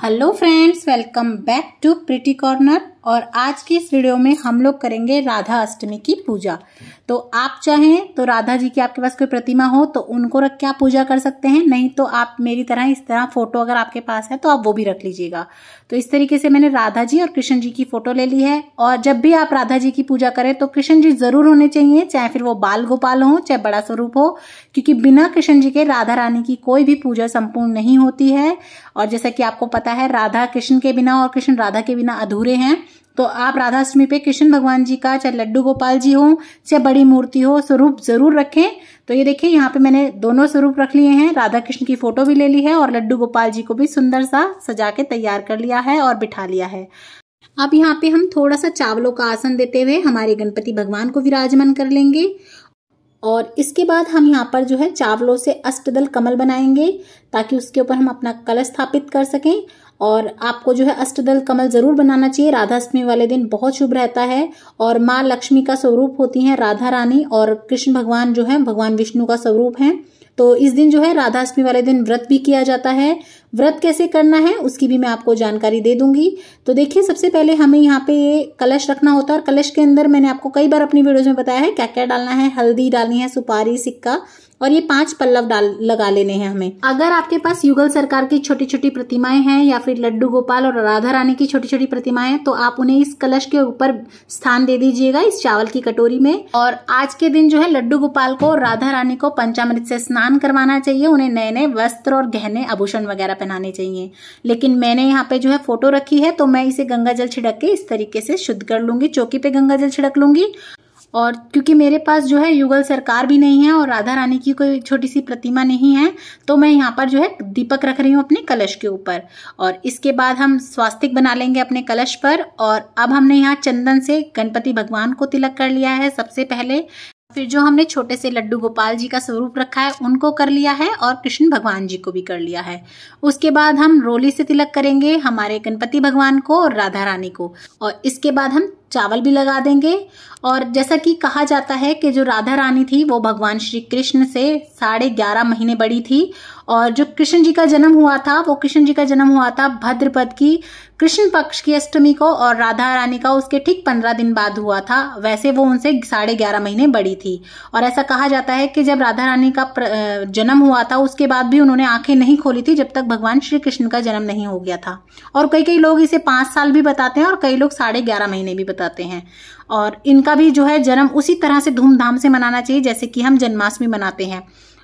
hello friends welcome back to pretty corner और आज की इस वीडियो में हम लोग करेंगे राधा अष्टमी की पूजा तो आप चाहें तो राधा जी की आपके पास कोई प्रतिमा हो तो उनको रख के आप पूजा कर सकते हैं नहीं तो आप मेरी तरह इस तरह फोटो अगर आपके पास है तो आप वो भी रख लीजिएगा तो इस तरीके से मैंने राधा जी और कृष्ण जी की फोटो ले ली है और जब भी आप राधा जी की पूजा करें तो कृष्ण जी जरूर होने चाहिए चाहे फिर वो बाल गोपाल हो चाहे बड़ा स्वरूप हो क्योंकि बिना कृष्ण जी के राधा रानी की कोई भी पूजा संपूर्ण नहीं होती है और जैसा कि आपको पता है राधा कृष्ण के बिना और कृष्ण राधा के बिना अधूरे हैं तो आप राधाष्टमी पे कृष्ण भगवान जी का चाहे लड्डू गोपाल जी हो चाहे बड़ी मूर्ति हो स्वरूप जरूर रखें तो ये देखिए यहाँ पे मैंने दोनों स्वरूप रख लिए हैं राधा कृष्ण की फोटो भी ले ली है और लड्डू गोपाल जी को भी सुंदर सा सजा के तैयार कर लिया है और बिठा लिया है अब यहाँ पे हम थोड़ा सा चावलों का आसन देते हुए हमारे गणपति भगवान को विराजमान कर लेंगे और इसके बाद हम यहाँ पर जो है चावलों से अष्टदल कमल बनाएंगे ताकि उसके ऊपर हम अपना कलर स्थापित कर सकें और आपको जो है अष्टदल कमल जरूर बनाना चाहिए राधाष्टमी वाले दिन बहुत शुभ रहता है और माँ लक्ष्मी का स्वरूप होती हैं राधा रानी और कृष्ण भगवान जो है भगवान विष्णु का स्वरूप है तो इस दिन जो है राधाष्टमी वाले दिन व्रत भी किया जाता है व्रत कैसे करना है उसकी भी मैं आपको जानकारी दे दूंगी तो देखिए सबसे पहले हमें यहाँ पे ये कलश रखना होता है और कलश के अंदर मैंने आपको कई बार अपनी वीडियोज में बताया है क्या क्या डालना है हल्दी डालनी है सुपारी सिक्का और ये पांच पल्लव डाल लगा लेने हैं हमें अगर आपके पास युगल सरकार की छोटी छोटी प्रतिमाएं हैं या फिर लड्डू गोपाल और राधा रानी की छोटी छोटी प्रतिमाएं हैं तो आप उन्हें इस कलश के ऊपर स्थान दे दीजिएगा इस चावल की कटोरी में और आज के दिन जो है लड्डू गोपाल को राधा रानी को पंचामृत से स्नान स्नान करवाना चाहिए उन्हें नए नए वस्त्र और गहने आभूषण वगैरह पहनाने चाहिए लेकिन मैंने यहाँ पे जो है फोटो रखी है तो मैं इसे गंगा जल छिड़क के इस तरीके से शुद्ध कर लूंगी चौकी पे गंगा जल छिड़क लूंगी और क्योंकि मेरे पास जो है युगल सरकार भी नहीं है और राधा रानी की कोई छोटी सी प्रतिमा नहीं है तो मैं यहाँ पर जो है दीपक रख रही हूँ अपने कलश के ऊपर और इसके बाद हम स्वास्तिक बना लेंगे अपने कलश पर और अब हमने यहाँ चंदन से गणपति भगवान को तिलक कर लिया है सबसे पहले फिर जो हमने छोटे से लड्डू गोपाल जी का स्वरूप रखा है उनको कर लिया है और कृष्ण भगवान जी को भी कर लिया है उसके बाद हम रोली से तिलक करेंगे हमारे गणपति भगवान को और राधा रानी को और इसके बाद हम चावल भी लगा देंगे और जैसा कि कहा जाता है कि जो राधा रानी थी वो भगवान श्री कृष्ण से साढ़े ग्यारह महीने बड़ी थी और जो कृष्ण जी का जन्म हुआ था वो कृष्ण जी का जन्म हुआ था भद्रपद की कृष्ण पक्ष की अष्टमी को और राधा रानी का उसके ठीक पंद्रह दिन बाद हुआ था वैसे वो उनसे साढ़े ग्यारह महीने बड़ी थी और ऐसा कहा जाता है कि जब राधा रानी का जन्म हुआ था उसके बाद भी उन्होंने आंखें नहीं खोली थी जब तक भगवान श्री कृष्ण का जन्म नहीं हो गया था और कई कई लोग इसे पांच साल भी बताते हैं और कई लोग साढ़े ग्यारह महीने भी बताते बताते हैं और इनका भी जो है जन्म उसी तरह से धूमधाम से मनाना चाहिए जैसे कि हम जन्माष्टमी मनाते हैं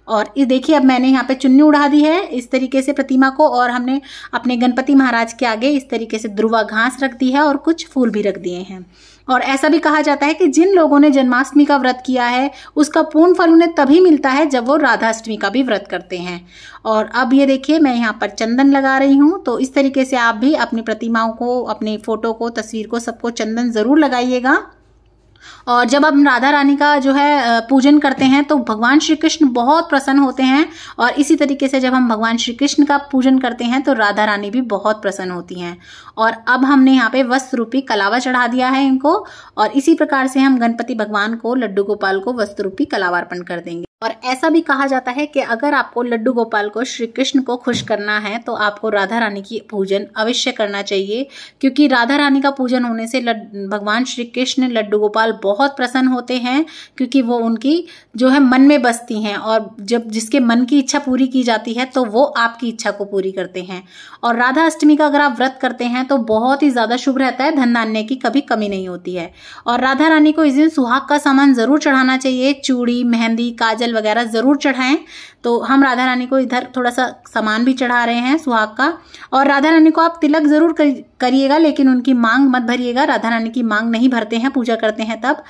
और इस देखिए अब मैंने यहाँ पे चुन्नी उड़ा दी है इस तरीके से प्रतिमा को और हमने अपने गणपति महाराज के आगे इस तरीके से ध्रुवा घास रख दी है और कुछ फूल भी रख दिए हैं और ऐसा भी कहा जाता है कि जिन लोगों ने जन्माष्टमी का व्रत किया है उसका पूर्ण फल उन्हें तभी मिलता है जब वो राधाष्टमी का भी व्रत करते हैं और अब ये देखिए मैं यहाँ पर चंदन लगा रही हूँ तो इस तरीके से आप भी अपनी प्रतिमाओं को अपने फोटो को तस्वीर को सबको चंदन ज़रूर लगाइएगा और जब हम राधा रानी का जो है पूजन करते हैं तो भगवान श्री कृष्ण बहुत प्रसन्न होते हैं और इसी तरीके से जब हम भगवान श्री कृष्ण का पूजन करते हैं तो राधा रानी भी बहुत प्रसन्न होती हैं और अब हमने यहाँ पे वस्त्र रूपी कलावा चढ़ा दिया है इनको और इसी प्रकार से हम गणपति भगवान को लड्डू गोपाल को वस्त्र रूपी कलावा अर्पण कर देंगे और ऐसा भी कहा जाता है कि अगर आपको लड्डू गोपाल को श्री कृष्ण को खुश करना है तो आपको राधा रानी की पूजन अवश्य करना चाहिए क्योंकि राधा रानी का पूजन होने से भगवान श्री कृष्ण लड्डू गोपाल बहुत प्रसन्न होते हैं क्योंकि वो उनकी जो है मन में बसती हैं और जब जिसके मन की इच्छा पूरी की जाती है तो वो आपकी इच्छा को पूरी करते हैं और राधा अष्टमी का अगर आप व्रत करते हैं तो बहुत ही ज़्यादा शुभ रहता है धन धान्य की कभी कमी नहीं होती है और राधा रानी को इस दिन सुहाग का सामान ज़रूर चढ़ाना चाहिए चूड़ी मेहंदी काजल वगैरह ज़रूर चढ़ाएं तो हम राधा रानी को इधर थोड़ा सा सामान भी चढ़ा रहे हैं सुहाग का और राधा रानी को आप तिलक ज़रूर करिएगा लेकिन उनकी मांग मत भरिएगा राधा रानी की मांग नहीं भरते हैं पूजा करते हैं तब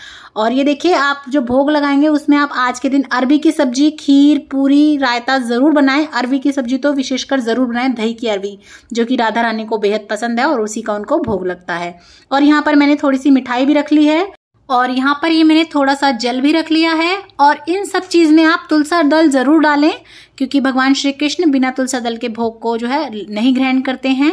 और ये देखिए आप जो भोग लगाएंगे उसमें आप आज के दिन अरबी की सब्जी खीर पूरी रायता ज़रूर बनाएं अरबी की सब्जी तो विशेषकर ज़रूर बनाएं दही की अरबी जो कि राधा रानी को बेहद पसंद है और उसी का उनको भोग लगता है और यहाँ पर मैंने थोड़ी सी मिठाई भी रख ली है और यहाँ पर ये मैंने थोड़ा सा जल भी रख लिया है और इन सब चीज़ में आप तुलसा दल ज़रूर डालें क्योंकि भगवान श्री कृष्ण बिना तुलसा दल के भोग को जो है नहीं ग्रहण करते हैं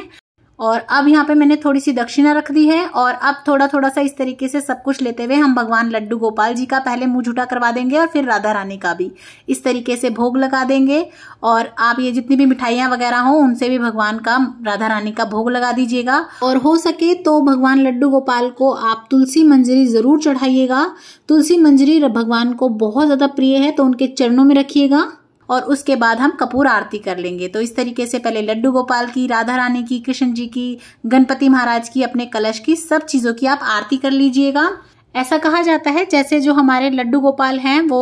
और अब यहाँ पे मैंने थोड़ी सी दक्षिणा रख दी है और अब थोड़ा थोड़ा सा इस तरीके से सब कुछ लेते हुए हम भगवान लड्डू गोपाल जी का पहले मुंह झूठा करवा देंगे और फिर राधा रानी का भी इस तरीके से भोग लगा देंगे और आप ये जितनी भी मिठाइयाँ वगैरह हों उनसे भी भगवान का राधा रानी का भोग लगा दीजिएगा और हो सके तो भगवान लड्डू गोपाल को आप तुलसी मंजरी जरूर चढ़ाइएगा तुलसी मंजरी भगवान को बहुत ज्यादा प्रिय है तो उनके चरणों में रखिएगा और उसके बाद हम कपूर आरती कर लेंगे तो इस तरीके से पहले लड्डू गोपाल की राधा रानी की कृष्ण जी की गणपति महाराज की अपने कलश की सब चीज़ों की आप आरती कर लीजिएगा ऐसा कहा जाता है जैसे जो हमारे लड्डू गोपाल हैं वो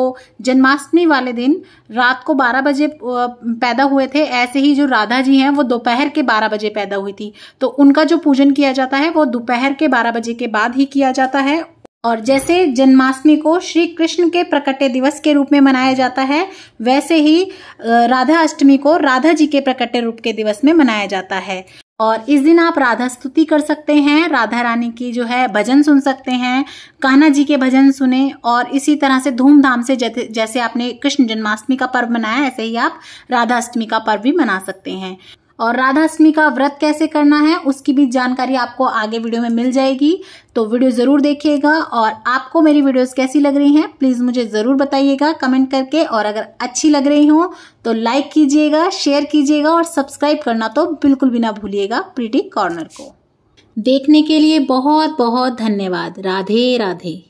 जन्माष्टमी वाले दिन रात को 12 बजे पैदा हुए थे ऐसे ही जो राधा जी हैं वो दोपहर के 12 बजे पैदा हुई थी तो उनका जो पूजन किया जाता है वो दोपहर के 12 बजे के बाद ही किया जाता है और जैसे जन्माष्टमी को श्री कृष्ण के प्रकट्य दिवस के रूप में मनाया जाता है वैसे ही राधा अष्टमी को राधा जी के प्रकट्य रूप के दिवस में मनाया जाता है और इस दिन आप राधा स्तुति कर सकते हैं राधा रानी की जो है भजन सुन सकते हैं कान्हा जी के भजन सुने और इसी तरह से धूमधाम से जैसे आपने कृष्ण जन्माष्टमी का पर्व मनाया ऐसे ही आप राधा अष्टमी का पर्व भी मना सकते हैं और राधाष्टमी का व्रत कैसे करना है उसकी भी जानकारी आपको आगे वीडियो में मिल जाएगी तो वीडियो ज़रूर देखिएगा और आपको मेरी वीडियोस कैसी लग रही हैं प्लीज़ मुझे ज़रूर बताइएगा कमेंट करके और अगर अच्छी लग रही हो तो लाइक कीजिएगा शेयर कीजिएगा और सब्सक्राइब करना तो बिल्कुल भी ना भूलिएगा प्रीटी कॉर्नर को देखने के लिए बहुत बहुत धन्यवाद राधे राधे